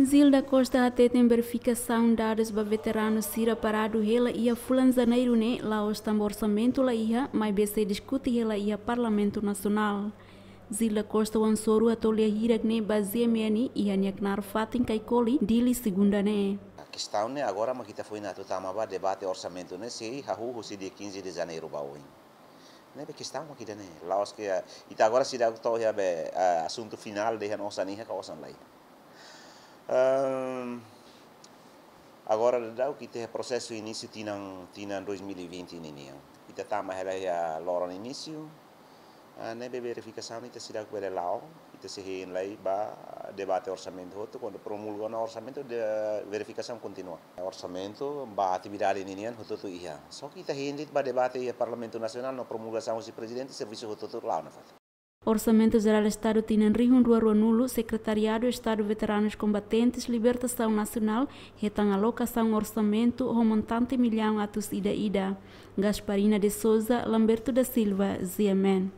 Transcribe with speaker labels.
Speaker 1: Zilda Costa até tem verificação dados para veteranos Cira Parado ela e a fulanzaneiro né, lá o orçamento lá ia, mas se discute ela e a Parlamento Nacional. Zilda Costa Ansoro a tolia hirak né baseameni e a nhaknar fatin kaikoli dili segunda né.
Speaker 2: Questão né agora mas kita tá foi na tutama debate orçamento né se hahu husi de 15 de janeiro baúin hoje. Né questão mas kita tá, né Laos que e tá agora se dá o assunto final de nossa né que osan um, agora que kita processo início tinha em 2020 ini yang kita tama hela ya no início uh, ah, nebe verificação kita sida ko bele lao kita se hin lai ba debate orçamento quando promulga no orçamento de verificação continua orçamento ba atividade ini yang hoto tu ia so kita hin ba debate e parlamento nacional no promulgação se presidente serviço hoto tu lao na
Speaker 1: Orçamento Geral do Estado Tinanri, Runruaro Nulo, Secretariado Estado Veteranos Combatentes, Libertação Nacional, retan alocação orçamento romontante milhão atos ida ida. Gasparina de Souza, Lamberto da Silva, Ziemen.